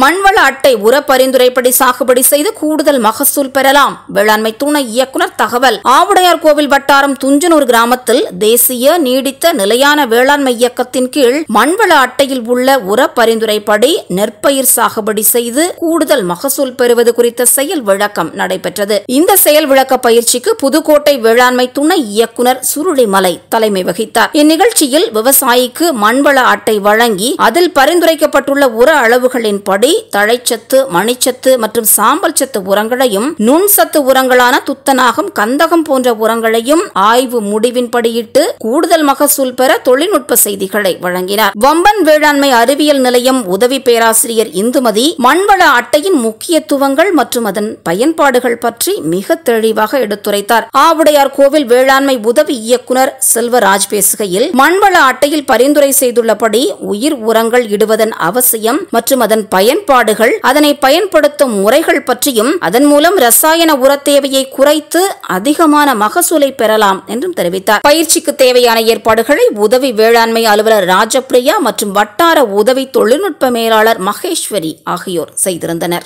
மண்வள அட்டை உர பரிந்துரைப்படி சாகுபடி செய்து கூடுதல் மகசூல் பெறலாம் வேளாண்மை துணை இயக்குநர் தகவல் ஆவுடையார் கோவில் வட்டாரம் துஞ்சனூர் கிராமத்தில் தேசிய நீடித்த நிலையான வேளாண்மை இயக்கத்தின் கீழ் மண்வள அட்டையில் உள்ள உர பரிந்துரைப்படி நெற்பயிர் சாகுபடி செய்து கூடுதல் மகசூல் பெறுவது குறித்த செயல் விளக்கம் நடைபெற்றது இந்த செயல் விளக்க பயிற்சிக்கு புதுக்கோட்டை வேளாண்மை துணை இயக்குநர் சுருளிமலை தலைமை வகித்தார் இந்நிகழ்ச்சியில் விவசாயிக்கு மண்வள அட்டை வழங்கி அதில் பரிந்துரைக்கப்பட்டுள்ள உர அளவுகளின் மரப்பொடி தழைச்சத்து மணிச்சத்து மற்றும் சாம்பல் சத்து உரங்களையும் நுண்சத்து உரங்களான துத்தநாகம் கந்தகம் போன்ற உரங்களையும் ஆய்வு முடிவின்படியிட்டு கூடுதல் மகசூல் பெற தொழில்நுட்ப செய்திகளை வழங்கினார் வம்பன் வேளாண்மை அறிவியல் நிலையம் உதவி பேராசிரியர் இந்துமதி மண்வள அட்டையின் முக்கியத்துவங்கள் மற்றும் அதன் பயன்பாடுகள் பற்றி மிக தெளிவாக எடுத்துரைத்தார் ஆவுடையார் கோவில் வேளாண்மை உதவி இயக்குனர் செல்வராஜ் பேசுகையில் மண்வள அட்டையில் பரிந்துரை செய்துள்ளபடி உயிர் உரங்கள் இடுவதன் அவசியம் மற்றும் அதன் பயன் பயன்பாடுகள் அதனை பயன்படுத்தும் முறைகள் பற்றியும் அதன் மூலம் ரசாயன உர தேவையை குறைத்து அதிகமான மகசூலை பெறலாம் என்றும் தெரிவித்தார் பயிற்சிக்கு தேவையான ஏற்பாடுகளை உதவி வேளாண்மை அலுவலர் ராஜபிரியா மற்றும் வட்டார உதவி தொழில்நுட்ப மேலாளர் மகேஸ்வரி ஆகியோர் செய்திருந்தனர்